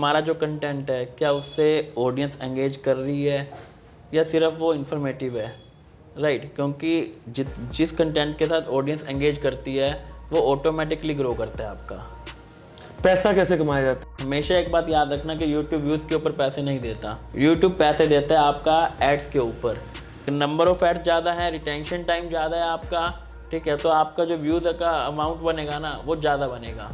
हमारा जो कंटेंट है क्या उससे ऑडियंस एंगेज कर रही है या सिर्फ वो इंफॉर्मेटिव है राइट right, क्योंकि जि, जिस कंटेंट के साथ ऑडियंस एंगेज करती है वो ऑटोमेटिकली ग्रो करता है आपका पैसा कैसे कमाया जाता है हमेशा एक बात याद रखना कि YouTube व्यूज़ के ऊपर पैसे नहीं देता YouTube पैसे देता है आपका एड्स के ऊपर नंबर ऑफ एड्स ज़्यादा है रिटेंशन टाइम ज़्यादा है आपका ठीक है तो आपका जो व्यूज़ का अमाउंट बनेगा ना वो ज़्यादा बनेगा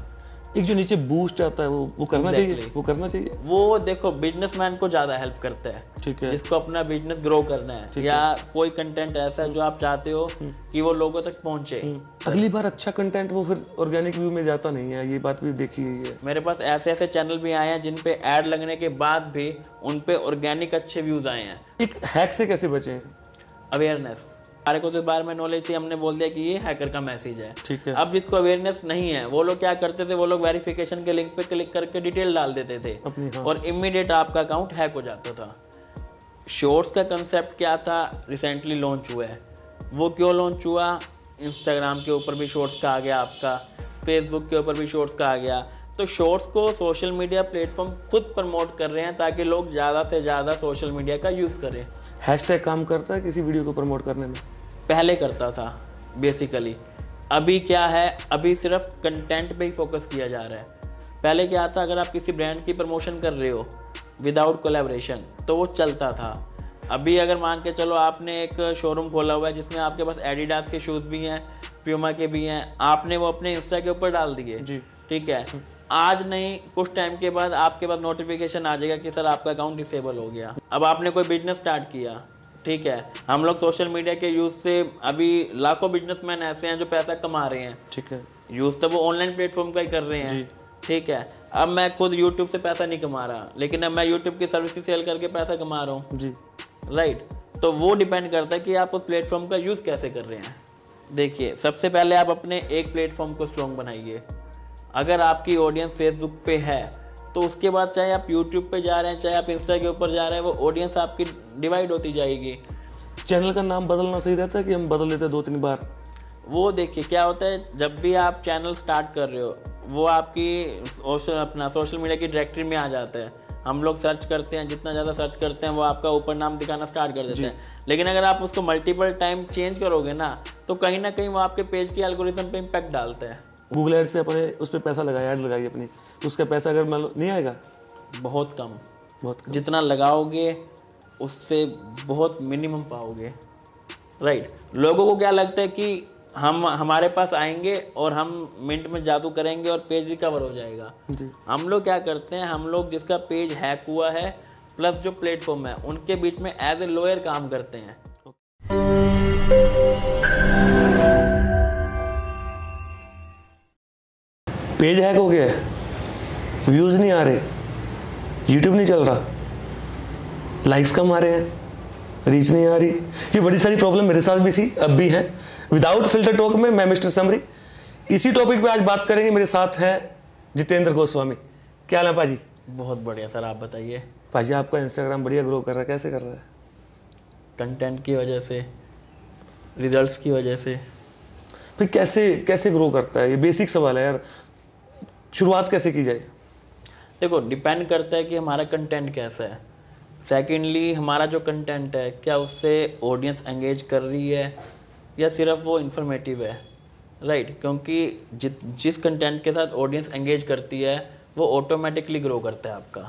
एक जो नीचे बूस्ट आता है वो वो करना exactly. चाहिए वो करना चाहिए वो देखो बिजनेसमैन को ज्यादा हेल्प करता है ठीक है जिसको अपना बिजनेस ग्रो करना है या है। कोई कंटेंट ऐसा है जो आप चाहते हो हम्म। कि वो लोगों तक पहुंचे हम्म। अगली बार अच्छा कंटेंट वो फिर ऑर्गेनिक व्यू में जाता नहीं है ये बात भी देखी है मेरे पास ऐसे ऐसे चैनल भी आए हैं जिनपे एड लगने के बाद भी उनपे ऑर्गेनिक अच्छे व्यूज आए हैं एक हैक से कैसे बचे अवेयरनेस हमारे को उसके तो बारे में नॉलेज थी हमने बोल दिया कि ये हैकर का मैसेज है ठीक है अब इसको अवेयरनेस नहीं है वो लोग क्या करते थे वो लोग वेरिफिकेशन के लिंक पे क्लिक करके डिटेल डाल देते थे हाँ। और इमीडिएट आपका अकाउंट हैक हो जाता था शॉर्ट्स का कंसेप्ट क्या था रिसेंटली लॉन्च हुआ है वो क्यों लॉन्च हुआ इंस्टाग्राम के ऊपर भी शॉर्ट्स का आ गया आपका फेसबुक के ऊपर भी शॉर्ट्स का आ गया तो शॉर्ट्स को सोशल मीडिया प्लेटफॉर्म खुद प्रमोट कर रहे हैं ताकि लोग ज़्यादा से ज़्यादा सोशल मीडिया का यूज़ करें हैशटैग काम करता है किसी वीडियो को प्रमोट करने में पहले करता था बेसिकली अभी क्या है अभी सिर्फ कंटेंट पे ही फोकस किया जा रहा है पहले क्या था अगर आप किसी ब्रांड की प्रमोशन कर रहे हो विदाउट कोलेब्रेशन तो वो चलता था अभी अगर मान के चलो आपने एक शोरूम खोला हुआ है जिसमें आपके पास एडिडास के शूज़ भी हैं प्यूमा के भी हैं आपने वो अपने इंस्टा के ऊपर डाल दिए जी ठीक है हम्म। आज नहीं कुछ टाइम के बाद आपके पास नोटिफिकेशन आ जाएगा कि सर आपका अकाउंट डिसेबल हो गया अब आपने कोई बिजनेस स्टार्ट किया ठीक है हम लोग सोशल मीडिया के यूज से अभी लाखों बिजनेसमैन ऐसे हैं जो पैसा कमा रहे हैं ठीक है यूज तो वो ऑनलाइन प्लेटफॉर्म का ही कर रहे हैं ठीक है अब मैं खुद यूट्यूब से पैसा नहीं कमा रहा लेकिन अब मैं यूट्यूब की सर्विस सेल करके पैसा कमा रहा हूँ जी राइट तो वो डिपेंड करता है कि आप उस प्लेटफॉर्म का यूज़ कैसे कर रहे हैं देखिए सबसे पहले आप अपने एक प्लेटफॉर्म को स्ट्रॉन्ग बनाइए अगर आपकी ऑडियंस फेसबुक पे है तो उसके बाद चाहे आप यूट्यूब पे जा रहे हैं चाहे आप इंस्टा के ऊपर जा रहे हैं वो ऑडियंस आपकी डिवाइड होती जाएगी चैनल का नाम बदलना सही रहता है कि हम बदल लेते हैं दो तीन बार वो देखिए क्या होता है जब भी आप चैनल स्टार्ट कर रहे हो वो आपकी सोशल अपना सोशल मीडिया की डायरेक्टरी में आ जाता है हम लोग सर्च करते हैं जितना ज़्यादा सर्च करते हैं वो आपका ऊपर नाम दिखाना स्टार्ट कर देते हैं लेकिन अगर आप उसको मल्टीपल टाइम चेंज करोगे ना तो कहीं ना कहीं वो आपके पेज के एल्गोरिथम पे इम्पैक्ट डालते हैं गूगल एड से अपने उस पर पैसा लगाया ऐड लगाई अपनी तो उसका पैसा अगर मान लो नहीं आएगा बहुत कम बहुत कम जितना लगाओगे उससे बहुत मिनिमम पाओगे राइट right. लोगों को क्या लगता है कि हम हमारे पास आएंगे और हम मिनट में जादू करेंगे और पेज रिकवर हो जाएगा जी। हम लोग क्या करते हैं हम लोग जिसका पेज हैक हुआ है प्लस जो प्लेटफॉर्म है उनके बीच में एज ए लॉयर काम करते हैं पेज हैक हो गया है व्यूज़ नहीं आ रहे यूट्यूब नहीं चल रहा लाइक्स कम आ रहे हैं रीच नहीं आ रही ये बड़ी सारी प्रॉब्लम मेरे साथ भी थी अब भी है विदाउट फिल्टर टॉक में मैं मिस्टर समरी इसी टॉपिक पे आज बात करेंगे मेरे साथ हैं जितेंद्र गोस्वामी क्या हाल है पाजी बहुत बढ़िया सर आप बताइए पाजी आपका इंस्टाग्राम बढ़िया ग्रो कर रहा है कैसे कर रहा है कंटेंट की वजह से रिजल्ट्स की वजह से फिर कैसे कैसे ग्रो करता है ये बेसिक सवाल है यार शुरुआत कैसे की जाए देखो डिपेंड करता है कि हमारा कंटेंट कैसा है सेकेंडली हमारा जो कंटेंट है क्या उससे ऑडियंस एंगेज कर रही है या सिर्फ वो इन्फॉर्मेटिव है राइट right, क्योंकि जि, जिस कंटेंट के साथ ऑडियंस एंगेज करती है वो ऑटोमेटिकली ग्रो करता है आपका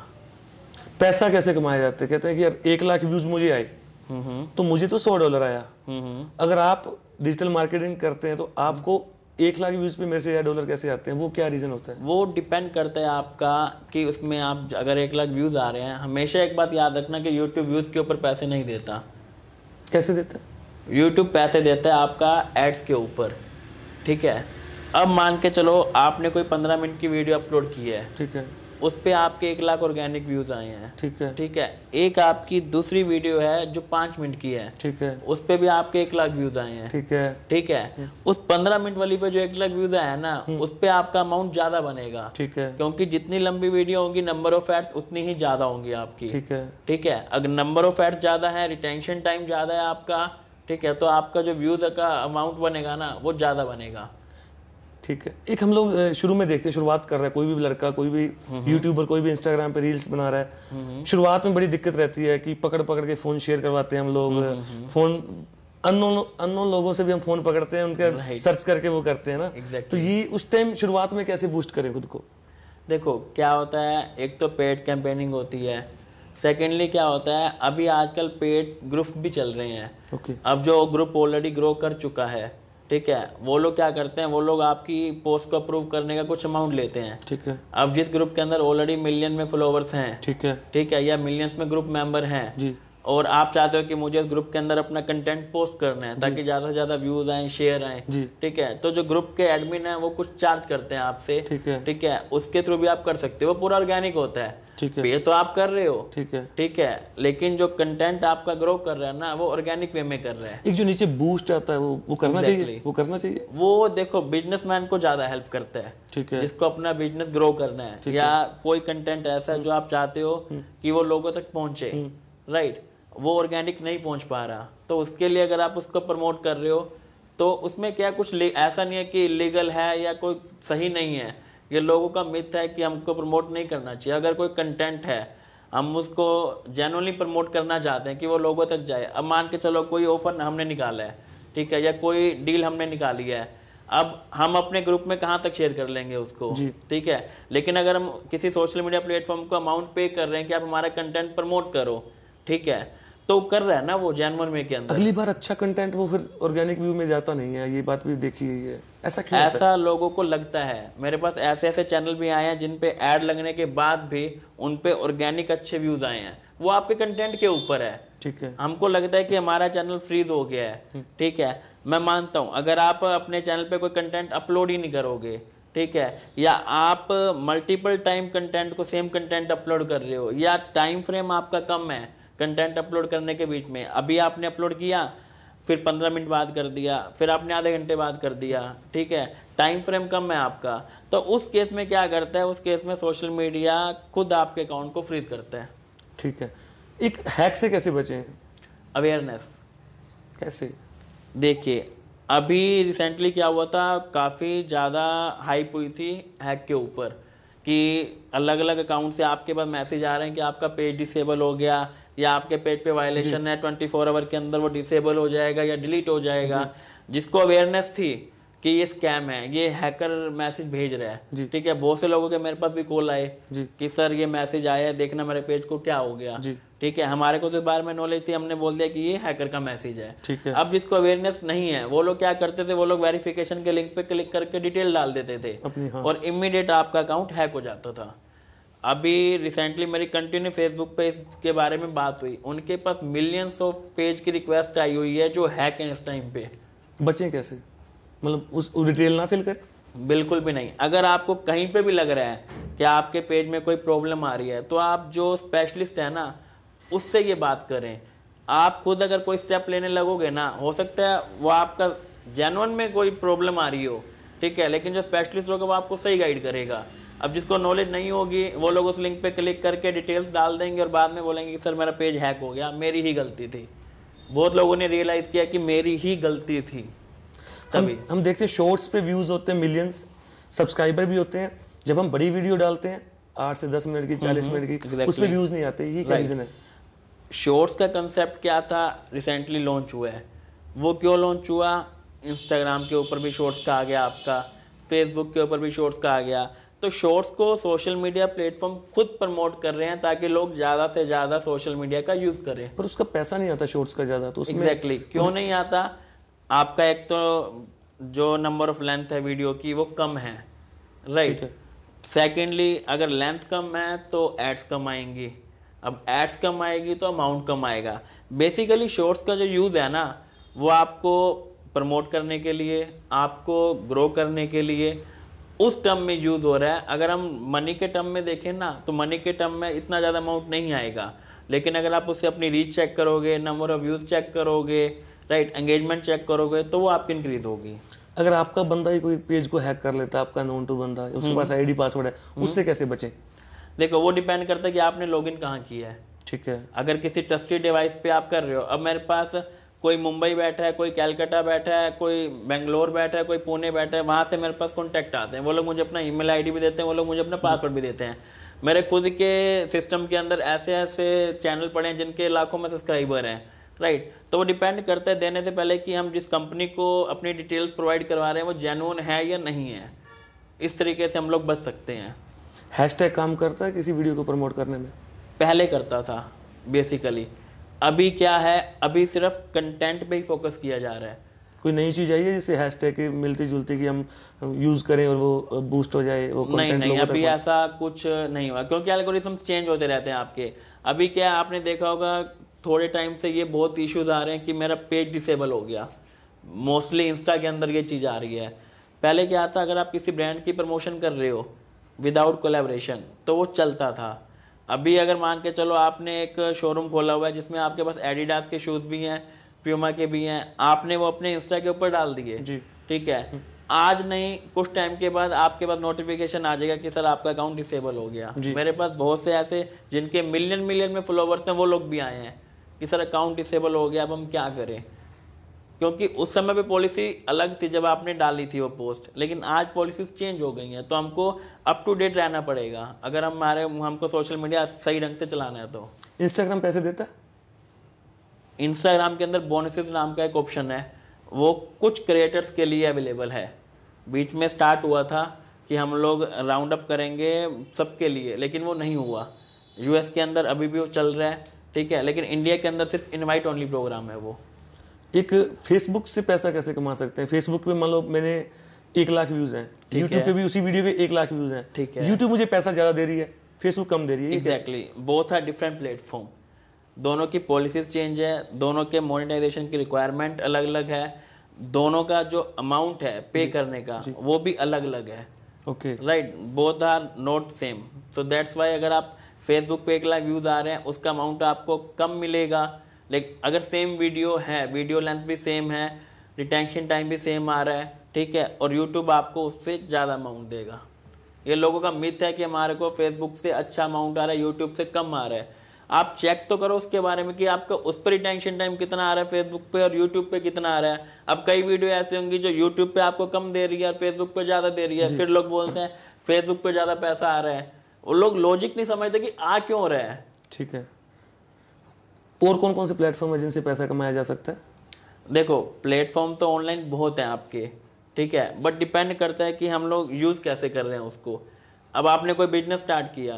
पैसा कैसे कमाया जाता है कहते हैं कि यार एक लाख व्यूज मुझे आए हम्म, हम्म। तो मुझे तो सौ डॉलर आया हम्म, अगर आप डिजिटल मार्केटिंग करते हैं तो आपको एक लाख व्यूज़ पे मेरे से हज़ार डॉलर कैसे आते हैं वो क्या रीज़न होता है वो डिपेंड करता है आपका कि उसमें आप अगर एक लाख व्यूज़ आ रहे हैं हमेशा एक बात याद रखना कि यूट्यूब व्यूज़ के ऊपर पैसे नहीं देता कैसे देता है यूट्यूब पैसे देता है आपका एड्स के ऊपर ठीक है अब मान के चलो आपने कोई पंद्रह मिनट की वीडियो अपलोड की है ठीक है उस पर आपके एक लाख ऑर्गेनिक व्यूज आए हैं ठीक है ठीक है एक आपकी दूसरी वीडियो है जो पांच मिनट की है ठीक है उस पर भी आपके एक लाख व्यूज आए हैं ठीक है ठीक है हम्म। उस पंद्रह मिनट वाली पे जो एक लाख व्यूज आया ना हम्म। उस पर आपका अमाउंट ज्यादा बनेगा ठीक है क्योंकि जितनी लंबी वीडियो होगी नंबर ऑफ एड्स उतनी ही ज्यादा होंगी आपकी ठीक है ठीक है अगर नंबर ऑफ एड्स ज्यादा है रिटेंशन टाइम ज्यादा है आपका ठीक है तो आपका जो व्यूज का अमाउंट बनेगा ना वो ज्यादा बनेगा ठीक है एक हम लोग शुरू में देखते हैं शुरुआत कर रहा है कोई भी लड़का कोई भी यूट्यूबर कोई भी इंस्टाग्राम पे रील्स बना रहा है शुरुआत में बड़ी दिक्कत रहती है कि पकड़ पकड़ के फ़ोन शेयर करवाते हैं हम लोग फ़ोन अन अननोन लोगों से भी हम फ़ोन पकड़ते हैं उनके सर्च करके वो करते हैं ना तो ये उस टाइम शुरुआत में कैसे बूस्ट करें खुद को देखो क्या होता है एक तो पेड कैंपेनिंग होती है सेकेंडली क्या होता है अभी आजकल पेड ग्रुप भी चल रहे हैं okay. अब जो ग्रुप ऑलरेडी ग्रो कर चुका है ठीक है वो लोग क्या करते हैं वो लोग आपकी पोस्ट को अप्रूव करने का कुछ अमाउंट लेते हैं ठीक है अब जिस ग्रुप के अंदर ऑलरेडी मिलियन में फॉलोवर्स हैं ठीक है ठीक है या मिलियन में ग्रुप मेंबर हैं जी और आप चाहते हो कि मुझे ग्रुप के अंदर अपना कंटेंट पोस्ट करना है ताकि ज़्यादा से ज़्यादा व्यूज आए शेयर आए ठीक है तो जो ग्रुप के एडमिन है वो कुछ चार्ज करते हैं आपसे ठीक है ठीक है उसके थ्रू भी आप कर सकते हो वो पूरा ऑर्गेनिक होता है ठीक है ये तो आप कर रहे हो ठीक है ठीक है लेकिन जो कंटेंट आपका ग्रो कर रहा है ना वो ऑर्गेनिक वे में कर रहा है एक जो नीचे बूस्ट आता है वो वो करना चाहिए वो करना चाहिए वो देखो बिजनेस को ज़्यादा हेल्प करता है ठीक है जिसको अपना बिजनेस ग्रो करना है या कोई कंटेंट ऐसा है जो हम्म। आप चाहते हो हम्म। कि वो लोगों तक पहुंचे राइट हम्म। वो ऑर्गेनिक नहीं पहुंच पा रहा तो उसके लिए अगर आप उसको प्रमोट कर रहे हो तो उसमें क्या कुछ ऐसा नहीं है कि इलीगल है या कोई सही नहीं है ये लोगों का मिथ है कि हमको प्रमोट नहीं करना चाहिए अगर कोई कंटेंट है हम उसको जेनुअनली प्रमोट करना चाहते हैं कि वो लोगों तक जाए अब मान के चलो कोई ऑफर हमने निकाला है ठीक है या कोई डील हमने निकाली है अब हम अपने ग्रुप में कहाँ तक शेयर कर लेंगे उसको ठीक है लेकिन अगर हम किसी सोशल मीडिया प्लेटफॉर्म को अमाउंट पे कर रहे हैं कि आप हमारा कंटेंट प्रमोट करो ठीक है तो कर रहा है ना वो जानवर में के अंदर अगली बार अच्छा कंटेंट वो फिर ऑर्गेनिक व्यू में जाता नहीं है ये बात भी देखी है ऐसा क्यों ऐसा लोगों को लगता है मेरे पास ऐसे ऐसे चैनल भी आए हैं जिन पे ऐड लगने के बाद भी उन पे ऑर्गेनिक अच्छे व्यूज आए हैं वो आपके कंटेंट के ऊपर है ठीक है हमको लगता है कि हमारा चैनल फ्रीज हो गया है हम्म। ठीक है मैं मानता हूँ अगर आप अपने चैनल पे कोई कंटेंट अपलोड ही नहीं करोगे ठीक है या आप मल्टीपल टाइम कंटेंट को सेम कंटेंट अपलोड कर रहे हो या टाइम फ्रेम आपका कम है कंटेंट अपलोड करने के बीच में अभी आपने अपलोड किया फिर पंद्रह मिनट बाद कर दिया फिर आपने आधे घंटे बाद कर दिया ठीक है टाइम फ्रेम कम है आपका तो उस केस में क्या करता है उस केस में सोशल मीडिया खुद आपके अकाउंट को फ्रीज करता है ठीक है एक हैक से कैसे बचे अवेयरनेस कैसे देखिए अभी रिसेंटली क्या हुआ था काफ़ी ज़्यादा हाइप हुई थी हैक के ऊपर कि अलग अलग अकाउंट से आपके पास मैसेज आ रहे हैं कि आपका पेज डिसेबल हो गया या आपके पेज पे वायलेशन है ट्वेंटी फोर आवर के अंदर वो डिसेबल हो जाएगा या डिलीट हो जाएगा जिसको अवेयरनेस थी कि ये स्कैम है ये हैकर मैसेज भेज रहा है ठीक है बहुत से लोगों के मेरे पास भी कॉल आए कि सर ये मैसेज आया है देखना मेरे पेज को क्या हो गया ठीक है हमारे को तो इस बारे में नॉलेज थी हमने बोल दिया कि ये हैकर का मैसेज है ठीक है अब जिसको अवेयरनेस नहीं है वो लोग क्या करते थे वो लोग वेरिफिकेशन के लिंक पे क्लिक करके डिटेल डाल देते थे हाँ। और इमीडिएट आपका अकाउंट हैक हो जाता था अभी रिसेंटली मेरी कंटिन्यू फेसबुक पे इसके बारे में बात हुई उनके पास मिलियंस ऑफ पेज की रिक्वेस्ट आई हुई है जो हैक है इस टाइम पे बचें कैसे मतलब उस डिटेल ना फिल करें बिल्कुल भी नहीं अगर आपको कहीं पे भी लग रहा है कि आपके पेज में कोई प्रॉब्लम आ रही है तो आप जो स्पेशलिस्ट है ना उससे ये बात करें आप खुद अगर कोई स्टेप लेने लगोगे ना हो सकता है वो आपका जेनवन में कोई प्रॉब्लम आ रही हो ठीक है लेकिन जो स्पेशलिस्ट होगा वो आपको सही गाइड करेगा अब जिसको नॉलेज नहीं होगी वो लोग उस लिंक पे क्लिक करके डिटेल्स डाल देंगे और बाद में बोलेंगे कि सर मेरा पेज हैक हो गया मेरी ही गलती थी बहुत लोगों ने रियलाइज़ किया कि मेरी ही गलती थी तभी हम, हम देखते हैं शॉर्ट्स पे व्यूज़ होते हैं मिलियंस सब्सक्राइबर भी होते हैं जब हम बड़ी वीडियो डालते हैं आठ से दस मिनट की हम्म, चालीस हम्म, मिनट की exactly. उस पर व्यूज़ नहीं आते यही रीज़न है शॉर्ट्स का कंसेप्ट क्या था रिसेंटली लॉन्च हुआ है वो क्यों लॉन्च हुआ इंस्टाग्राम के ऊपर भी शॉर्ट्स का आ गया आपका फेसबुक के ऊपर भी शॉर्ट्स का आ गया तो शॉर्ट्स को सोशल मीडिया प्लेटफॉर्म खुद प्रमोट कर रहे हैं ताकि लोग ज्यादा से ज्यादा सोशल मीडिया का यूज करें पर उसका पैसा नहीं आता शॉर्ट्स का ज्यादा तो एग्जैक्टली exactly. क्यों नहीं आता आपका एक तो जो नंबर ऑफ लेंथ है वीडियो की वो कम है राइट सेकेंडली अगर लेंथ कम है तो एड्स कम आएंगी अब एड्स कम आएगी तो अमाउंट कम आएगा बेसिकली शॉर्ट्स का जो यूज़ है ना वो आपको प्रमोट करने के लिए आपको ग्रो करने के लिए उस टर्म में यूज़ हो रहा है अगर हम मनी के टर्म में देखें ना तो मनी के टर्म में इतना ज़्यादा अमाउंट नहीं आएगा लेकिन अगर आप उससे अपनी रीच चेक करोगे नंबर ऑफ व्यूज़ चेक करोगे राइट एंगेजमेंट चेक करोगे तो वो आपकी इंक्रीज होगी अगर आपका बंदा ही कोई पेज को हैक कर लेता है आपका नोन टू बंदा उसके हम्म। पास आईडी पासवर्ड है हम्म। उससे कैसे बचे देखो वो डिपेंड करता है कि आपने लॉगिन कहाँ किया है ठीक है अगर किसी ट्रस्टेड डिवाइस पे आप कर रहे हो अब मेरे पास कोई मुंबई बैठा है कोई कैलकाटा बैठा है कोई बेंगलोर बैठा है कोई पुणे बैठा है वहाँ से मेरे पास कॉन्टैक्ट आते हैं वो लोग मुझे अपना ईमेल आईडी भी देते हैं वो लोग मुझे अपना पासवर्ड भी देते हैं मेरे खुद के सिस्टम के अंदर ऐसे ऐसे चैनल पड़े हैं जिनके लाखों में सब्सक्राइबर हैं राइट right. तो वो डिपेंड करता है देने से पहले कि हम जिस कंपनी को अपनी डिटेल्स प्रोवाइड करवा रहे हैं वो जेनुअन है या नहीं है इस तरीके से हम लोग बच सकते हैं हैशटैग काम करता है किसी वीडियो को प्रमोट करने में पहले करता था बेसिकली अभी क्या है अभी सिर्फ कंटेंट पे ही फोकस किया जा रहा है कोई नई चीज आई है जिससे हैशटैग मिलती जुलती कि हम यूज करें और वो बूस्ट हो जाए वो नहीं नहीं अभी ऐसा कुछ नहीं हुआ क्योंकि एल्गोरिथम चेंज होते रहते हैं आपके अभी क्या आपने देखा होगा थोड़े टाइम से ये बहुत इश्यूज आ रहे हैं कि मेरा पेज डिसेबल हो गया मोस्टली इंस्टा के अंदर ये चीज़ आ रही है पहले क्या था अगर आप किसी ब्रांड की प्रमोशन कर रहे हो विदाउट कोलेब्रेशन तो वो चलता था अभी अगर मान के चलो आपने एक शोरूम खोला हुआ है जिसमें आपके पास एडिडास के शूज़ भी हैं प्यूमा के भी हैं आपने वो अपने इंस्टा के ऊपर डाल दिए जी ठीक है हम्म। आज नहीं कुछ टाइम के बाद आपके पास नोटिफिकेशन आ जाएगा कि सर आपका अकाउंट डिसेबल हो गया मेरे पास बहुत से ऐसे जिनके मिलियन मिलियन में फॉलोवर्स हैं वो लोग भी आए हैं कि सर अकाउंट डिसेबल हो गया अब हम क्या करें क्योंकि उस समय पे पॉलिसी अलग थी जब आपने डाली थी वो पोस्ट लेकिन आज पॉलिसीज चेंज हो गई हैं तो हमको अप टू डेट रहना पड़ेगा अगर हमारे हमको सोशल मीडिया सही ढंग से चलाना है तो इंस्टाग्राम पैसे देता है इंस्टाग्राम के अंदर बोनसेस नाम का एक ऑप्शन है वो कुछ क्रिएटर्स के लिए अवेलेबल है बीच में स्टार्ट हुआ था कि हम लोग राउंड अप करेंगे सबके लिए लेकिन वो नहीं हुआ यूएस के अंदर अभी भी वो चल रहा है ठीक है लेकिन इंडिया के अंदर सिर्फ इनवाइट ओनली प्रोग्राम है वो एक फेसबुक से पैसा कैसे कमा सकते हैं फेसबुक पे मान लो मैंने एक लाख व्यूज हैं यूट्यूब पे भी उसी वीडियो के एक लाख व्यूज हैं ठीक है यूट्यूब मुझे पैसा ज़्यादा दे रही है फेसबुक कम दे रही है exactly both are different platform दोनों की पॉलिसीज चेंज है दोनों के मोनिटाइजेशन की रिक्वायरमेंट अलग अलग है दोनों का जो अमाउंट है पे करने का वो भी अलग अलग है okay right both are not same so that's why अगर आप फेसबुक पे एक लाख व्यूज आ रहे हैं उसका अमाउंट आपको कम मिलेगा लाइक अगर सेम वीडियो है वीडियो लेंथ भी सेम है रिटेंशन टाइम भी सेम आ रहा है ठीक है और यूट्यूब आपको उससे ज़्यादा अमाउंट देगा ये लोगों का मिथ है कि हमारे को फेसबुक से अच्छा अमाउंट आ रहा है यूट्यूब से कम आ रहा है आप चेक तो करो उसके बारे में कि आपका उस पर रिटेंशन टाइम कितना आ रहा है फेसबुक पे और यूट्यूब पे कितना आ रहा है अब कई वीडियो ऐसे होंगी जो यूट्यूब पे आपको कम दे रही है और फेसबुक पे ज़्यादा दे रही है फिर लोग बोलते हैं फेसबुक पे ज़्यादा पैसा आ रहा है वो लोग लॉजिक नहीं समझते कि आ क्यों रहा है ठीक है और कौन कौन से प्लेटफॉर्म है जिनसे पैसा कमाया जा सकता है देखो प्लेटफॉर्म तो ऑनलाइन बहुत हैं आपके ठीक है बट डिपेंड करता है कि हम लोग यूज़ कैसे कर रहे हैं उसको अब आपने कोई बिजनेस स्टार्ट किया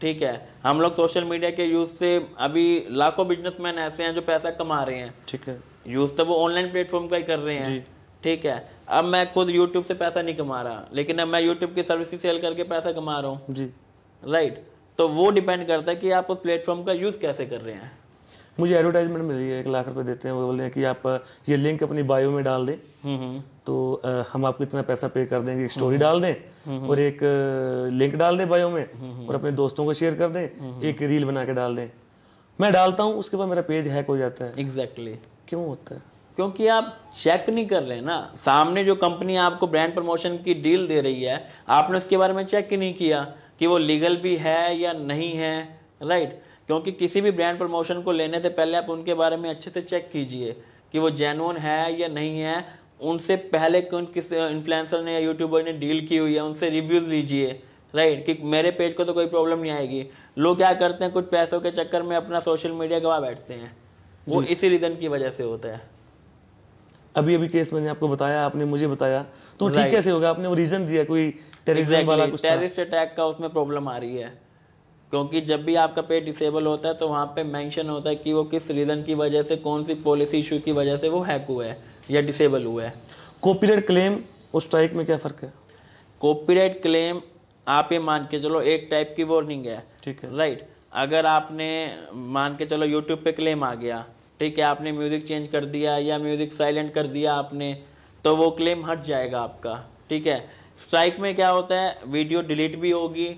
ठीक है हम लोग सोशल मीडिया के यूज़ से अभी लाखों बिजनेसमैन ऐसे हैं जो पैसा कमा रहे हैं ठीक है यूज़ तो वो ऑनलाइन प्लेटफॉर्म का ही कर रहे हैं ठीक है अब मैं खुद यूट्यूब से पैसा नहीं कमा रहा लेकिन अब मैं यूट्यूब की सर्विस सेल करके पैसा कमा रहा हूँ जी राइट तो वो डिपेंड करता है कि आप उस प्लेटफॉर्म का यूज़ कैसे कर रहे हैं मुझे एडवर्टाइजमेंट मिली है एक लाख रुपए देते हैं वो बोलते हैं कि आप ये लिंक अपनी बायो में डाल दें हम्म, हम्म। तो आ, हम आपको इतना पैसा पे कर देंगे एक स्टोरी हम्म, डाल दें और एक लिंक डाल दें बायो में और अपने दोस्तों को शेयर कर दें एक रील बना के डाल दें मैं डालता हूँ उसके बाद मेरा पेज हैक हो जाता है एग्जैक्टली क्यों होता है क्योंकि आप चेक नहीं कर रहे ना सामने जो कंपनी आपको ब्रांड प्रमोशन की डील दे रही है आपने उसके बारे में चेक ही नहीं किया कि वो लीगल भी है या नहीं है राइट right? क्योंकि किसी भी ब्रांड प्रमोशन को लेने से पहले आप उनके बारे में अच्छे से चेक कीजिए कि वो जेनुअन है या नहीं है उनसे पहले कौन किस इन्फ्लुएंसर ने या यूट्यूबर ने डील की हुई है उनसे रिव्यूज़ लीजिए राइट कि मेरे पेज को तो कोई प्रॉब्लम नहीं आएगी लोग क्या करते हैं कुछ पैसों के चक्कर में अपना सोशल मीडिया गवा बैठते हैं वो इसी रीज़न की वजह से होता है अभी अभी केस मैंने आपको बताया आपने मुझे बताया तो ठीक कैसे होगा आपने वो रीजन दिया कोई टेररिज्म exactly, वाला कुछ टेररिस्ट अटैक का उसमें प्रॉब्लम आ रही है क्योंकि जब भी आपका पेट डिसेबल होता है तो वहाँ पे मेंशन होता है कि वो किस रीज़न की वजह से कौन सी पॉलिसी इशू की वजह से वो हैक हुआ है या डिसेबल हुआ है कॉपीराइट क्लेम और स्ट्राइक में क्या फ़र्क है कॉपीराइट क्लेम आप ये मान के चलो एक टाइप की वार्निंग है ठीक है राइट अगर आपने मान के चलो यूट्यूब पे क्लेम आ गया ठीक है आपने म्यूज़िक चेंज कर दिया या म्यूज़िक साइलेंट कर दिया आपने तो वो क्लेम हट जाएगा आपका ठीक है स्ट्राइक में क्या होता है वीडियो डिलीट भी होगी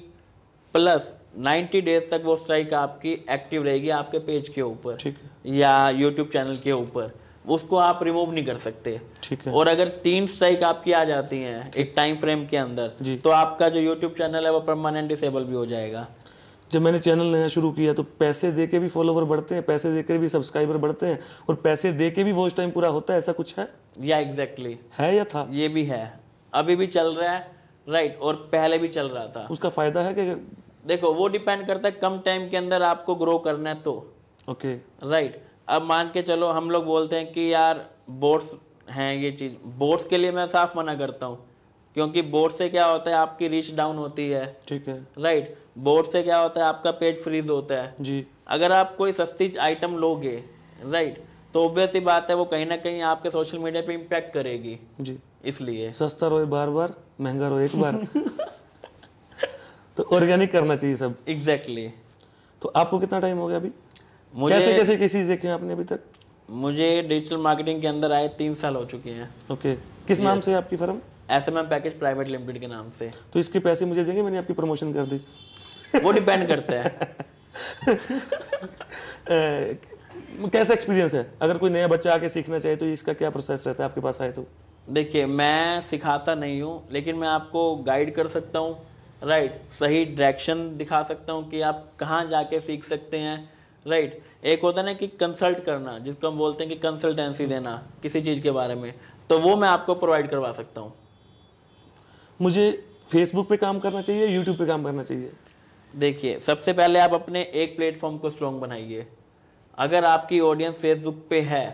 प्लस 90 डेज तक वो स्ट्राइक आपकी एक्टिव रहेगी आपके पेज के ऊपर या यूट्यूब चैनल के ऊपर उसको आप रिमूव नहीं कर सकते ठीक है और अगर तीन स्ट्राइक आपकी आ जाती हैं एक टाइम फ्रेम के अंदर तो आपका जो यूट्यूब चैनल है वो परमानेंट डिसेबल भी हो जाएगा जब मैंने चैनल नया शुरू किया तो पैसे दे के भी फॉलोवर बढ़ते हैं पैसे दे के भी सब्सक्राइबर बढ़ते हैं और पैसे दे के भी वॉच टाइम पूरा होता है ऐसा कुछ है या एग्जैक्टली exactly. है या था ये भी है अभी भी चल रहा है राइट और पहले भी चल रहा था उसका फायदा है कि देखो वो डिपेंड करता है कम टाइम के अंदर आपको ग्रो करना है तो ओके okay. Right right. अब मान के चलो हम लोग बोलते हैं कि यार बोर्ड्स हैं ये चीज़ बोर्ड्स के लिए मैं साफ मना करता हूँ क्योंकि बोर्ड से क्या होता है आपकी रीच डाउन होती है ठीक है राइट बोर्ड से क्या होता है आपका पेज फ्रीज होता है जी अगर आप कोई सस्ती आइटम लोगे राइट तो ऑब्वियस ही बात है वो कहीं ना कहीं आपके सोशल मीडिया पे इम्पैक्ट करेगी जी इसलिए सस्ता रोए बार बार महंगा रोए एक बार तो ऑर्गेनिक करना चाहिए सब एग्जैक्टली exactly. तो आपको कितना टाइम हो गया अभी मुझे कैसे कैसे कैसी देखे आपने अभी तक मुझे डिजिटल मार्केटिंग के अंदर आए तीन साल हो चुके हैं ओके okay. किस नाम से आपकी firm S M M package private limited के नाम से तो इसके पैसे मुझे देंगे मैंने आपकी प्रमोशन कर दी वो डिपेंड करता है कैसा एक्सपीरियंस है अगर कोई नया बच्चा आके सीखना चाहे तो इसका क्या प्रोसेस रहता है आपके पास आए तो देखिए मैं सिखाता नहीं हूँ लेकिन मैं आपको गाइड कर सकता हूँ राइट right. सही डायरेक्शन दिखा सकता हूँ कि आप कहाँ जाके सीख सकते हैं राइट right. एक होता है ना कि कंसल्ट करना जिसको हम बोलते हैं कि कंसल्टेंसी देना किसी चीज़ के बारे में तो वो मैं आपको प्रोवाइड करवा सकता हूँ मुझे फेसबुक पे काम करना चाहिए यूट्यूब पे काम करना चाहिए देखिए सबसे पहले आप अपने एक प्लेटफॉर्म को स्ट्रॉन्ग बनाइए अगर आपकी ऑडियंस फेसबुक पे है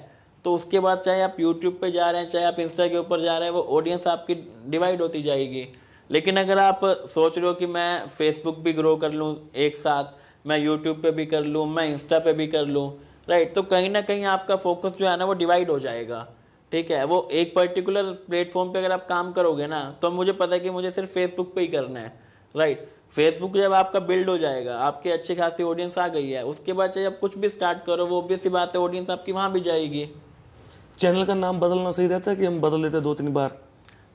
तो उसके बाद चाहे आप यूट्यूब पे जा रहे हैं चाहे आप इंस्टा के ऊपर जा रहे हैं वो ऑडियंस आपकी डिवाइड होती जाएगी लेकिन अगर आप सोच रहे हो कि मैं फेसबुक भी ग्रो कर लूँ एक साथ मैं यूट्यूब पे भी कर लूँ मैं इंस्टा पे भी कर लूँ राइट तो कहीं ना कहीं आपका फोकस जो है ना वो डिवाइड हो जाएगा ठीक है वो एक पर्टिकुलर प्लेटफॉर्म पे अगर आप काम करोगे ना तो मुझे पता है कि मुझे सिर्फ फेसबुक पे ही करना है राइट फेसबुक जब आपका बिल्ड हो जाएगा आपकी अच्छी खासी ऑडियंस आ गई है उसके बाद चाहे आप कुछ भी स्टार्ट करो वो ऑब्वियस बात है ऑडियंस आपकी वहाँ भी जाएगी चैनल का नाम बदलना सही रहता है कि हम बदल लेते दो तीन बार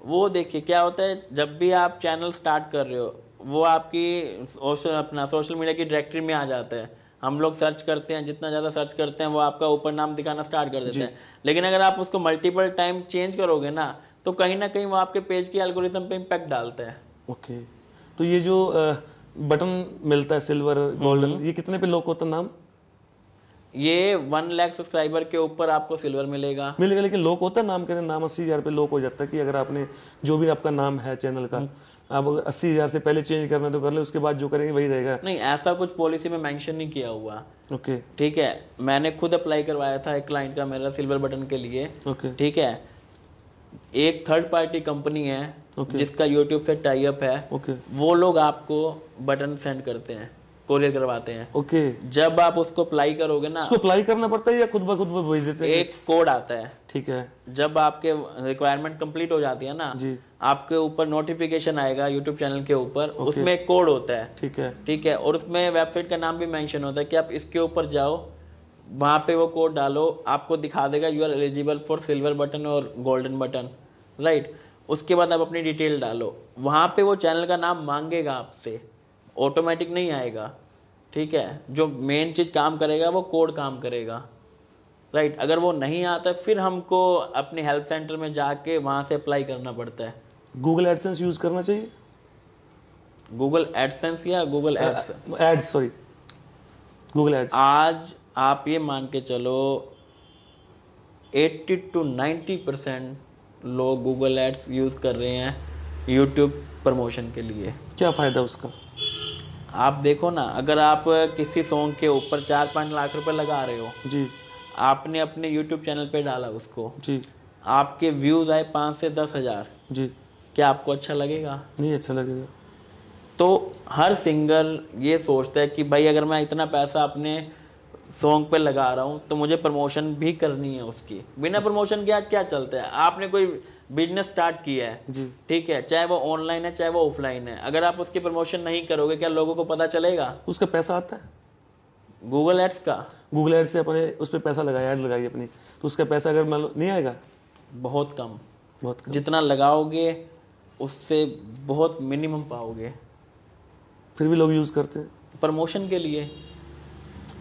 वो देखिए क्या होता है जब भी आप चैनल स्टार्ट कर रहे हो वो आपकी सोशल अपना सोशल मीडिया की डायरेक्टरी में आ जाता है हम लोग सर्च करते हैं जितना ज़्यादा सर्च करते हैं वो आपका ऊपर नाम दिखाना स्टार्ट कर देते हैं लेकिन अगर आप उसको मल्टीपल टाइम चेंज करोगे ना तो कहीं ना कहीं वो आपके पेज की एल्गोरिज्म पे इम्पैक्ट डालते हैं ओके तो ये जो बटन मिलता है सिल्वर हम्म, गोल्डन हम्म। ये कितने पे लोग होता नाम ये वन लाख सब्सक्राइबर के ऊपर आपको सिल्वर मिलेगा मिलेगा लेकिन लोक होता है नाम कहते हैं नाम अस्सी हज़ार पे लोक हो जाता है कि अगर आपने जो भी आपका नाम है चैनल का हम्म। आप अगर अस्सी हज़ार से पहले चेंज करना तो कर ले उसके बाद जो करेंगे वही रहेगा नहीं ऐसा कुछ पॉलिसी में मेंशन नहीं किया हुआ ओके ठीक है मैंने खुद अप्लाई करवाया था एक क्लाइंट का मेरा सिल्वर बटन के लिए ओके ठीक है एक थर्ड पार्टी कंपनी है जिसका यूट्यूब से टाइप है ओके वो लोग आपको बटन सेंड करते हैं कोरियर करवाते हैं ओके जब आप उसको अप्लाई करोगे ना उसको अप्लाई करना पड़ता है या खुद ब खुद वो भेज देते हैं एक कोड आता है ठीक है जब आपके रिक्वायरमेंट कंप्लीट हो जाती है ना जी आपके ऊपर नोटिफिकेशन आएगा यूट्यूब चैनल के ऊपर okay. उसमें एक कोड होता है ठीक है ठीक है और उसमें वेबसाइट का नाम भी मेंशन होता है कि आप इसके ऊपर जाओ वहां पे वो कोड डालो आपको दिखा देगा you are eligible for silver button और गोल्डन बटन राइट उसके बाद आप अपनी डिटेल डालो वहां पे वो चैनल का नाम मांगेगा आपसे ऑटोमेटिक नहीं आएगा ठीक है जो मेन चीज़ काम करेगा वो कोड काम करेगा राइट right, अगर वो नहीं आता फिर हमको अपने हेल्प सेंटर में जाके वहाँ से अप्लाई करना पड़ता है गूगल एडसेंस यूज़ करना चाहिए गूगल एडसेंस या Google ads ads sorry Google ads आज आप ये मान के चलो 80 टू 90 परसेंट लोग गूगल एड्स यूज़ कर रहे हैं यूट्यूब प्रमोशन के लिए क्या फ़ायदा उसका आप देखो ना अगर आप किसी सॉन्ग के ऊपर चार पाँच लाख रुपए लगा रहे हो जी आपने अपने यूट्यूब चैनल पे डाला उसको जी आपके व्यूज आए पाँच से दस हजार जी क्या आपको अच्छा लगेगा नहीं अच्छा लगेगा तो हर सिंगर ये सोचता है कि भाई अगर मैं इतना पैसा अपने सॉन्ग पे लगा रहा हूँ तो मुझे प्रमोशन भी करनी है उसकी बिना प्रमोशन के आज क्या चलता है आपने कोई बिजनेस स्टार्ट किया है जी ठीक है चाहे वो ऑनलाइन है चाहे वो ऑफलाइन है अगर आप उसकी प्रमोशन नहीं करोगे क्या लोगों को पता चलेगा उसका पैसा आता है गूगल एड्स का गूगल एड्स से अपने उस पर पैसा लगाया एड लगाई अपनी तो उसका पैसा अगर मान लो नहीं आएगा बहुत कम बहुत कम। जितना लगाओगे उससे बहुत मिनिमम पाओगे फिर भी लोग यूज़ करते हैं प्रमोशन के लिए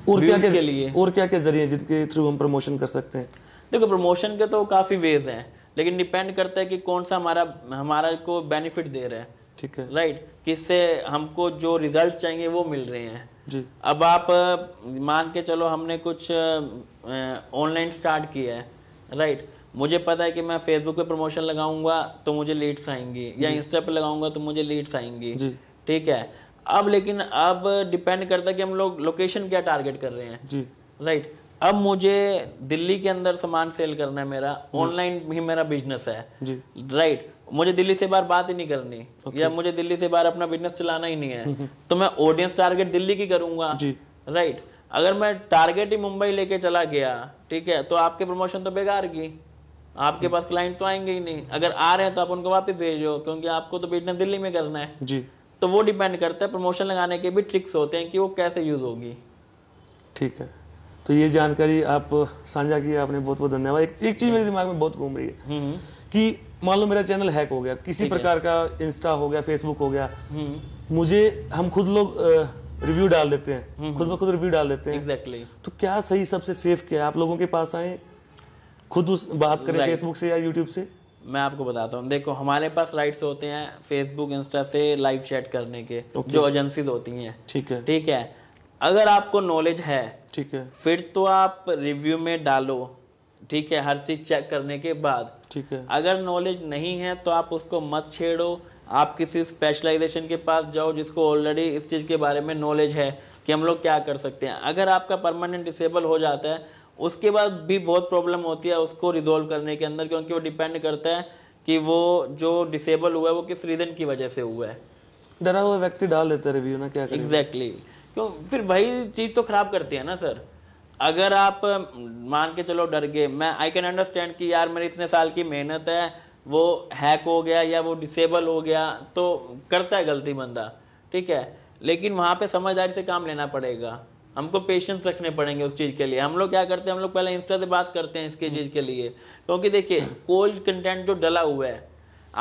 और क्या के, के लिए और क्या के जरिए जिनके थ्रू हम प्रमोशन कर सकते हैं देखो प्रमोशन के तो काफ़ी वेज हैं लेकिन डिपेंड करता है कि कौन सा हमारा हमारा को बेनिफिट दे रहा है ठीक है राइट right? किससे हमको जो रिजल्ट चाहिए वो मिल रहे हैं जी अब आप मान के चलो हमने कुछ ऑनलाइन स्टार्ट किया है राइट right? मुझे पता है कि मैं फेसबुक पे प्रमोशन लगाऊंगा तो मुझे लीड्स आएंगी या इंस्टा पे लगाऊंगा तो मुझे लीड्स आएंगी ठीक है अब लेकिन अब डिपेंड करता है कि हम लोग लोकेशन क्या टारगेट कर रहे हैं जी राइट right? अब मुझे दिल्ली के अंदर सामान सेल करना है मेरा ऑनलाइन भी मेरा बिजनेस है जी राइट मुझे दिल्ली से बाहर बात ही नहीं करनी okay. या मुझे दिल्ली से बाहर अपना बिजनेस चलाना ही नहीं है तो मैं ऑडियंस टारगेट दिल्ली की करूंगा जी राइट अगर मैं टारगेट ही मुंबई लेके चला गया ठीक है तो आपके प्रमोशन तो बेकार की आपके पास क्लाइंट तो आएंगे ही नहीं अगर आ रहे हैं तो आप उनको वापस भेजो क्योंकि आपको तो बिजनेस दिल्ली में करना है जी तो वो डिपेंड करता है प्रमोशन लगाने के भी ट्रिक्स होते हैं कि वो कैसे यूज होगी ठीक है तो ये जानकारी आप साझा की आपने बहुत बहुत धन्यवाद एक, एक चीज़ मेरे दिमाग में बहुत घूम रही है हम्म, हम्म। कि मान लो मेरा चैनल हैक हो गया किसी प्रकार का इंस्टा हो गया फेसबुक हो गया हम्म, मुझे हम खुद लोग रिव्यू डाल देते हैं खुद ब खुद रिव्यू डाल देते हैं exactly. तो क्या सही सबसे सेफ क्या है आप लोगों के पास आए खुद उस बात करें फेसबुक से या यूट्यूब से मैं आपको बताता हूँ देखो हमारे पास राइट्स होते हैं फेसबुक इंस्टा से लाइव चैट करने के okay. जो एजेंसीज होती हैं ठीक है ठीक है अगर आपको नॉलेज है ठीक है फिर तो आप रिव्यू में डालो ठीक है हर चीज चेक करने के बाद ठीक है अगर नॉलेज नहीं है तो आप उसको मत छेड़ो आप किसी स्पेशलाइजेशन के पास जाओ जिसको ऑलरेडी इस चीज़ के बारे में नॉलेज है कि हम लोग क्या कर सकते हैं अगर आपका परमानेंट डिसेबल हो जाता है उसके बाद भी बहुत प्रॉब्लम होती है उसको रिजोल्व करने के अंदर क्योंकि वो डिपेंड करता है कि वो जो डिसेबल हुआ है वो किस रीज़न की वजह से हुआ है डरा हुआ व्यक्ति डाल देता है रिव्यू ना क्या एग्जैक्टली exactly. क्यों फिर वही चीज़ तो खराब करती है ना सर अगर आप मान के चलो डर गए मैं आई कैन अंडरस्टैंड कि यार मेरे इतने साल की मेहनत है वो हैक हो गया या वो डिसेबल हो गया तो करता है गलती बंदा ठीक है लेकिन वहाँ पे समझदारी से काम लेना पड़ेगा हमको पेशेंस रखने पड़ेंगे उस चीज़ के लिए हम लोग क्या करते हैं हम लोग पहले इंस्टा से बात करते हैं इसके चीज़ के लिए क्योंकि देखिए कोई कंटेंट जो डला हुआ है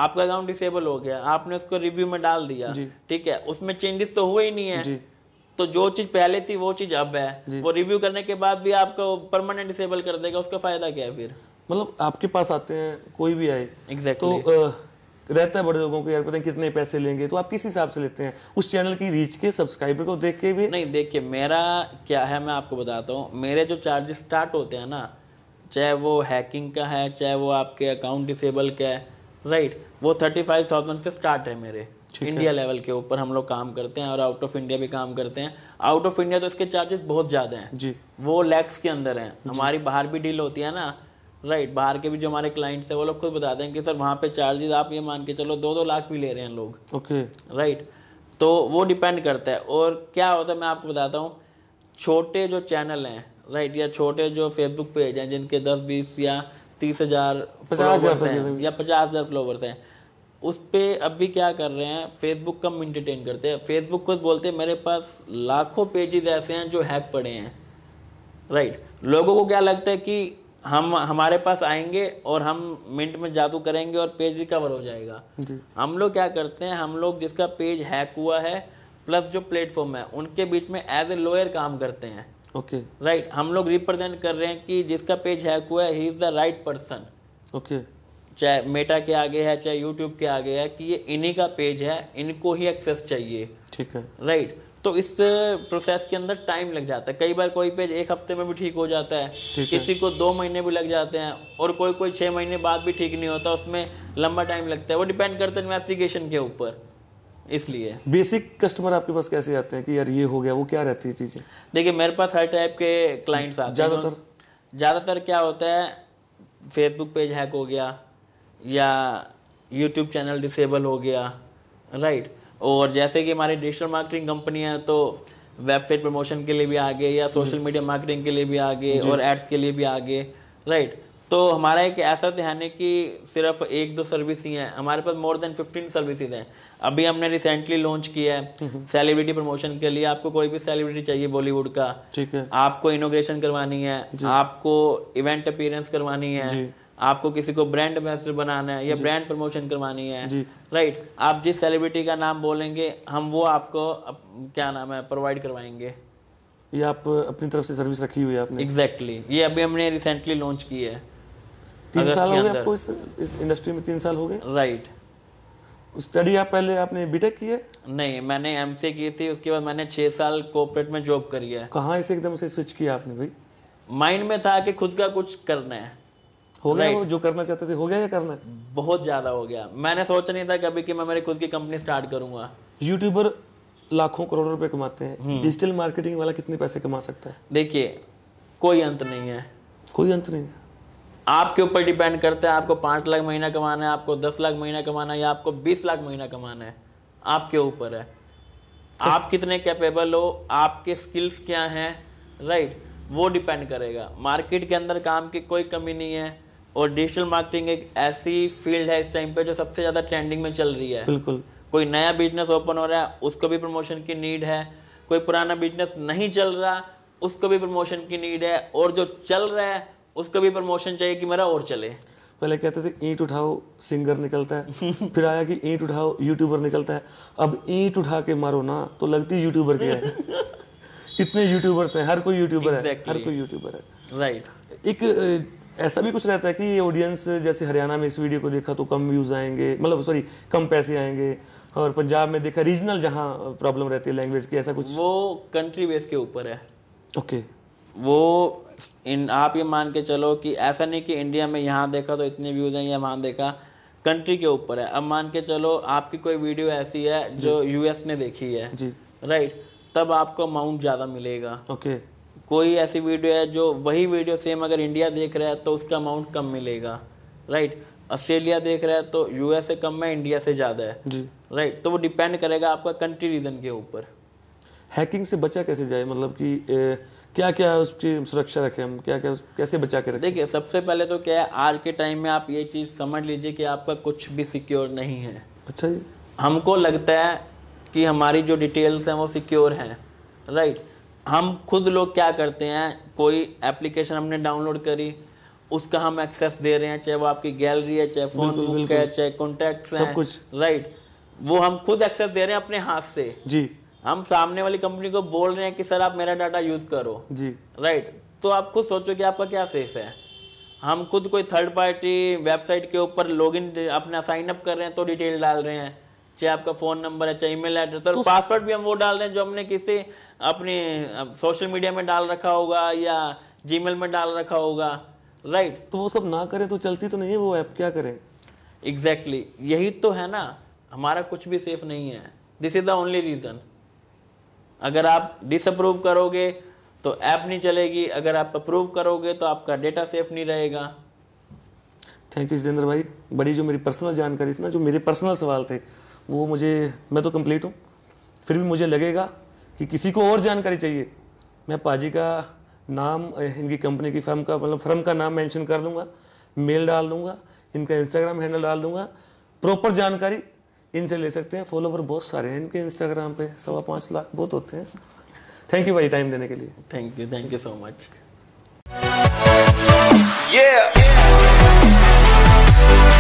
आपका अकाउंट डिसेबल हो गया आपने उसको रिव्यू में डाल दिया ठीक है उसमें चेंजेस तो हुए ही नहीं है तो जो चीज पहले थी वो चीज अब है वो रिव्यू करने के बाद भी आपको परमानेंट डिसेबल कर देगा उसका फायदा क्या है फिर मतलब आपके पास आते हैं कोई भी आए एग्जैक्टली exactly. तो आ, रहता है बड़े लोगों को यार पता है कितने पैसे लेंगे तो आप किस हिसाब से लेते हैं उस चैनल की रीच के सब्सक्राइबर को देख के भी नहीं देखिए मेरा क्या है मैं आपको बताता हूँ मेरे जो चार्जेस स्टार्ट होते हैं ना चाहे वो हैकिंग का है चाहे वो आपके अकाउंट डिसेबल का है राइट वो थर्टी फाइव थाउजेंड से स्टार्ट है मेरे इंडिया लेवल के ऊपर हम लोग काम करते हैं और आउट ऑफ इंडिया भी काम करते हैं आउट ऑफ इंडिया तो इसके चार्जेस बहुत ज़्यादा हैं जी वो लैक्स के अंदर हैं हमारी बाहर भी डील होती है ना राइट बाहर के भी जो हमारे क्लाइंट्स हैं वो लोग खुद बताते हैं कि सर वहाँ पे चार्जेस आप ये मान के चलो दो दो लाख भी ले रहे हैं लोग ओके राइट तो वो डिपेंड करता है और क्या होता है मैं आपको बताता हूँ छोटे जो चैनल हैं राइट या छोटे जो फेसबुक पेज हैं जिनके दस बीस या तीस हजार या पचास हजार फॉलोवर्स हैं उस पर अभी क्या कर रहे हैं फेसबुक कम इंटरटेन करते हैं फेसबुक खुद बोलते हैं मेरे पास लाखों पेजेस ऐसे हैं जो हैक पड़े हैं राइट लोगों को क्या लगता है कि हम हमारे पास आएंगे और हम मिनट में जादू करेंगे और पेज रिकवर हो जाएगा जी। हम लोग क्या करते हैं हम लोग जिसका पेज हैक हुआ है प्लस जो प्लेटफॉर्म है उनके बीच में एज ए लॉयर काम करते हैं ओके okay. राइट right, हम लोग रिप्रेजेंट कर रहे हैं कि जिसका पेज हैक हुआ है he is the right person okay चाहे मेटा के आगे है चाहे यूट्यूब के आगे है कि ये इन्हीं का पेज है इनको ही एक्सेस चाहिए ठीक है राइट right. तो इस प्रोसेस के अंदर टाइम लग जाता है कई बार कोई पेज एक हफ्ते में भी ठीक हो जाता है किसी को दो महीने भी लग जाते हैं और कोई कोई छः महीने बाद भी ठीक नहीं होता उसमें लंबा टाइम लगता है वो डिपेंड करता है इन्वेस्टिगेशन के ऊपर इसलिए बेसिक कस्टमर आपके पास कैसे आते हैं कि यार ये हो गया वो क्या रहती है चीज़ें देखिए मेरे पास हर टाइप के क्लाइंट्स आते हैं ज़्यादातर ज़्यादातर क्या होता है फेसबुक पेज हैक हो गया या यूट्यूब चैनल डिसेबल हो गया राइट और जैसे कि हमारी डिजिटल मार्केटिंग है तो वेबसाइट प्रमोशन के लिए भी आगे या सोशल मीडिया मार्केटिंग के लिए भी आगे और एड्स के लिए भी आगे राइट तो हमारा एक ऐसा ध्यान है कि सिर्फ एक दो सर्विस ही हैं हमारे पास मोर देन फिफ्टीन सर्विसेज हैं अभी हमने रिसेंटली लॉन्च किया है सेलिब्रिटी प्रमोशन के लिए आपको कोई भी सेलिब्रिटी चाहिए बॉलीवुड का ठीक है आपको इनोग्रेशन करवानी है आपको इवेंट अपीयरेंस करवानी है आपको किसी को ब्रांड एम्बेसडर बनाना है या ब्रांड प्रमोशन करवानी है राइट आप जिस सेलिब्रिटी का नाम बोलेंगे हम वो आपको अप, क्या नाम है प्रोवाइड करवाएंगे ये आप अपनी तरफ से सर्विस रखी हुई है आपने एग्जैक्टली exactly. ये अभी हमने रिसेंटली लॉन्च की है तीन साल हो गए आपको इस, इस इंडस्ट्री में तीन साल हो गए राइट स्टडी आप पहले आपने बीटेक की है नहीं मैंने एमसीए की थी उसके बाद मैंने छह साल कॉपरेट में जॉब करी है कहाँ इसे एकदम से स्विच किया आपने भाई माइंड में था कि खुद का कुछ करना है हो गया right. वो जो करना चाहते थे हो गया या करना बहुत ज्यादा हो गया मैंने सोचा नहीं था कभी कि मैं मेरी खुद की कंपनी स्टार्ट करूंगा यूट्यूबर लाखों करोड़ों रुपए कमाते हैं डिजिटल हम्म। मार्केटिंग वाला कितने पैसे कमा सकता है देखिए कोई अंत नहीं है कोई अंत नहीं है आपके ऊपर डिपेंड करता है आपको पांच लाख महीना कमाना है आपको दस लाख महीना कमाना है या आपको बीस लाख महीना कमाना है आपके ऊपर है आप कितने कैपेबल हो आपके स्किल्स क्या हैं राइट वो डिपेंड करेगा मार्केट के अंदर काम की कोई कमी नहीं है और डिजिटल मार्केटिंग एक ऐसी फील्ड है इस टाइम पे जो सबसे ज़्यादा ट्रेंडिंग में चल रही है बिल्कुल कोई नया बिजनेस ओपन हो रहा है उसको भी प्रमोशन की नीड है कोई पुराना बिजनेस नहीं चल रहा उसको भी प्रमोशन की नीड है और जो चल रहा है उसको भी प्रमोशन चाहिए कि मेरा और चले पहले कहते थे ईंट उठाओ सिंगर निकलता है फिर आया कि ईंट उठाओ यूट्यूबर निकलता है अब ईंट उठा के मारो ना तो लगती यूट्यूबर के है इतने यूट्यूबर्स हैं हर कोई यूट्यूबर exactly. है हर कोई यूट्यूबर है राइट right. एक ऐसा भी कुछ रहता है कि ऑडियंस जैसे हरियाणा में इस वीडियो को देखा तो कम व्यूज़ आएंगे मतलब सॉरी कम पैसे आएंगे और पंजाब में देखा रीजनल जहाँ प्रॉब्लम रहती है लैंग्वेज की ऐसा कुछ वो कंट्री बेस के ऊपर है ओके वो इन आप ये मान के चलो कि ऐसा नहीं कि इंडिया में यहाँ देखा तो इतने व्यूज़ हैं या वहाँ देखा कंट्री के ऊपर है अब मान के चलो आपकी कोई वीडियो ऐसी है जो यूएस ने देखी है जी राइट तब आपको अमाउंट ज़्यादा मिलेगा ओके okay. कोई ऐसी वीडियो है जो वही वीडियो सेम अगर इंडिया देख रहा है तो उसका अमाउंट कम मिलेगा राइट ऑस्ट्रेलिया देख रहा है तो यूएस से कम है इंडिया से ज़्यादा है जी राइट तो वो डिपेंड करेगा आपका कंट्री रीजन के ऊपर हैकिंग से बचा कैसे जाए मतलब कि ए, क्या क्या उसकी सुरक्षा रखें हम क्या क्या कैसे बचा के रखें देखिए सबसे पहले तो क्या है आज के टाइम में आप ये चीज़ समझ लीजिए कि आपका कुछ भी सिक्योर नहीं है अच्छा जी हमको लगता है कि हमारी जो डिटेल्स हैं वो सिक्योर हैं राइट हम खुद लोग क्या करते हैं कोई एप्लीकेशन हमने डाउनलोड करी उसका हम एक्सेस दे रहे हैं चाहे वो आपकी गैलरी है चाहे फोन बुक है चाहे कॉन्टेक्ट है कुछ राइट वो हम खुद एक्सेस दे रहे हैं अपने हाथ से जी हम सामने वाली कंपनी को बोल रहे हैं कि सर आप मेरा डाटा यूज करो जी राइट तो आप खुद सोचो कि आपका क्या सेफ है हम खुद कोई थर्ड पार्टी वेबसाइट के ऊपर लॉगिन अपना साइन अप कर रहे हैं तो डिटेल डाल रहे हैं चाहे आपका फोन नंबर है चाहे ईमेल एड्रेस और पासवर्ड भी हम वो डाल रहे हैं जो हमने किसी अपने सोशल मीडिया में डाल रखा होगा या जीमेल में डाल रखा होगा राइट तो वो सब ना करें तो चलती तो नहीं है वो ऐप क्या करे एग्जैक्टली exactly. यही तो है ना हमारा कुछ भी सेफ नहीं है this is the only reason अगर आप डिसअप्रूव करोगे तो ऐप नहीं चलेगी अगर आप अप्रूव करोगे तो आपका डेटा सेफ नहीं रहेगा थैंक यू जितेंद्र भाई बड़ी जो मेरी पर्सनल जानकारी थी ना जो मेरे पर्सनल सवाल थे वो मुझे मैं तो कंप्लीट हूँ फिर भी मुझे लगेगा कि किसी को और जानकारी चाहिए मैं पाजी का नाम इनकी कंपनी की फर्म का मतलब फर्म का नाम मेंशन कर दूंगा मेल डाल दूंगा इनका इंस्टाग्राम हैंडल डाल दूंगा प्रॉपर जानकारी इनसे ले सकते हैं फॉलोवर बहुत सारे हैं इनके इंस्टाग्राम पे सवा पाँच लाख बहुत होते हैं थैंक यू भाई टाइम देने के लिए thank you thank you so much Yeah.